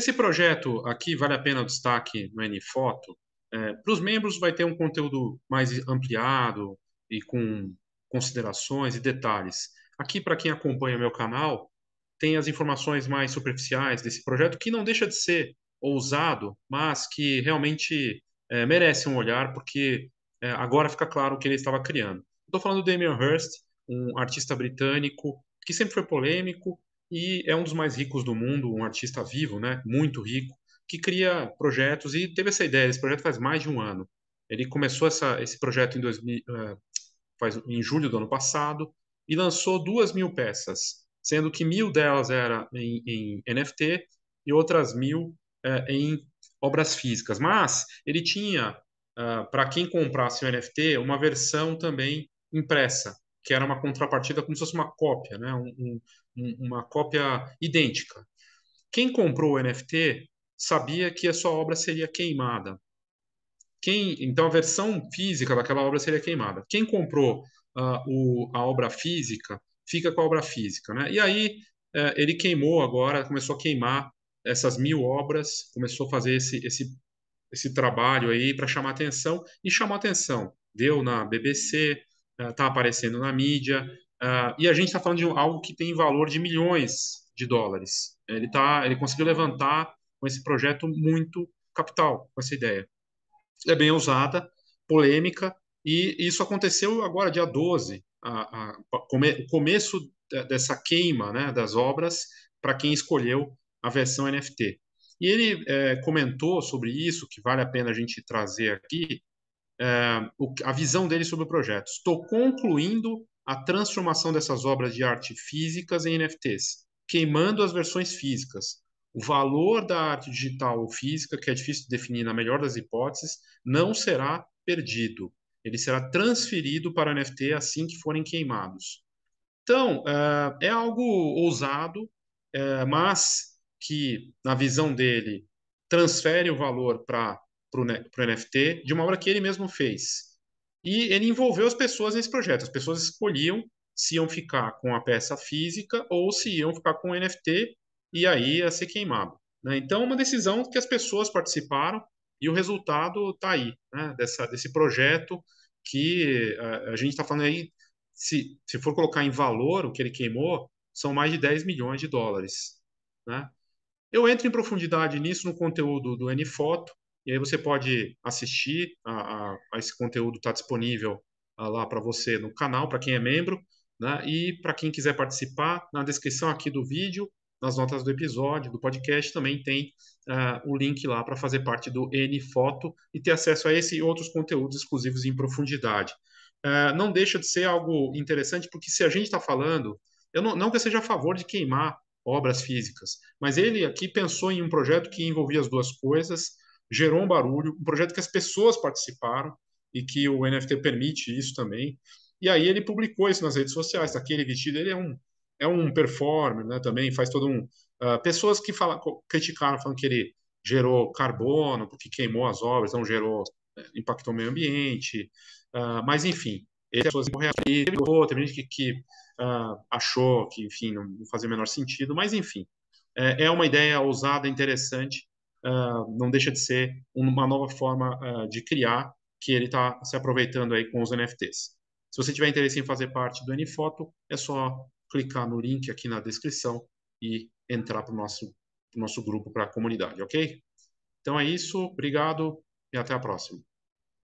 Esse projeto aqui vale a pena o destaque no NFoto. É, Para os membros vai ter um conteúdo mais ampliado e com considerações e detalhes. Aqui, para quem acompanha meu canal, tem as informações mais superficiais desse projeto, que não deixa de ser ousado, mas que realmente é, merece um olhar, porque é, agora fica claro o que ele estava criando. Estou falando do Damien Hirst, um artista britânico que sempre foi polêmico, e é um dos mais ricos do mundo, um artista vivo, né? Muito rico, que cria projetos e teve essa ideia. Esse projeto faz mais de um ano. Ele começou essa, esse projeto em, 2000, eh, faz, em julho do ano passado e lançou duas mil peças, sendo que mil delas era em, em NFT e outras mil eh, em obras físicas. Mas ele tinha, uh, ah, para quem comprasse o NFT, uma versão também impressa que era uma contrapartida como se fosse uma cópia, né? Um, um, uma cópia idêntica. Quem comprou o NFT sabia que a sua obra seria queimada. Quem, então, a versão física daquela obra seria queimada. Quem comprou uh, o, a obra física fica com a obra física. Né? E aí uh, ele queimou agora, começou a queimar essas mil obras, começou a fazer esse, esse, esse trabalho aí para chamar atenção, e chamou atenção. Deu na BBC, está eh, aparecendo na mídia, ah, e a gente está falando de algo que tem valor de milhões de dólares. Ele, tá, ele conseguiu levantar com esse projeto muito capital, com essa ideia. É bem ousada, polêmica, e isso aconteceu agora, dia 12, a, a, come, o começo dessa queima né, das obras para quem escolheu a versão NFT. E ele é, comentou sobre isso, que vale a pena a gente trazer aqui, a visão dele sobre o projeto. Estou concluindo a transformação dessas obras de arte físicas em NFTs, queimando as versões físicas. O valor da arte digital ou física, que é difícil de definir na melhor das hipóteses, não será perdido. Ele será transferido para NFT assim que forem queimados. Então, é, é algo ousado, é, mas que, na visão dele, transfere o valor para para o NFT de uma obra que ele mesmo fez. E ele envolveu as pessoas nesse projeto. As pessoas escolhiam se iam ficar com a peça física ou se iam ficar com o NFT e aí ia ser queimado. Né? Então, uma decisão que as pessoas participaram e o resultado está aí, né? Dessa, desse projeto que a, eh, a gente está falando aí, se, se for colocar em valor o que ele queimou, são mais de 10 milhões de dólares. Né? Eu entro em profundidade nisso no conteúdo do NFoto, e aí você pode assistir, a, a, a esse conteúdo está disponível ah, lá para você no canal, para quem é membro, né? e para quem quiser participar, na descrição aqui do vídeo, nas notas do episódio, do podcast, também tem uh, o link lá para fazer parte do N-Foto e ter acesso a esse e outros conteúdos exclusivos em profundidade. Uh, não deixa de ser algo interessante, porque se a gente está falando, eu não, não que eu seja a favor de queimar obras físicas, mas ele aqui pensou em um projeto que envolvia as duas coisas, gerou um barulho, um projeto que as pessoas participaram e que o NFT permite isso também. E aí ele publicou isso nas redes sociais. Tá? Aquele vestido, ele é um é um performer, né? Também faz todo um uh, pessoas que fala, criticaram, falando que ele gerou carbono, porque queimou as obras, não gerou né, impactou o meio ambiente. Uh, mas enfim, ele é pessoas teve gente que, que uh, achou que enfim não, não fazia o menor sentido, mas enfim é, é uma ideia ousada, interessante uh, não deixa de ser uma nova forma uh, de criar que ele está se aproveitando aí com os NFTs. Se você tiver interesse em fazer parte do NFoto, é só clicar no link aqui na descrição e entrar para o nosso, pro nosso grupo, para a comunidade, ok? Então é isso, obrigado e até a próxima.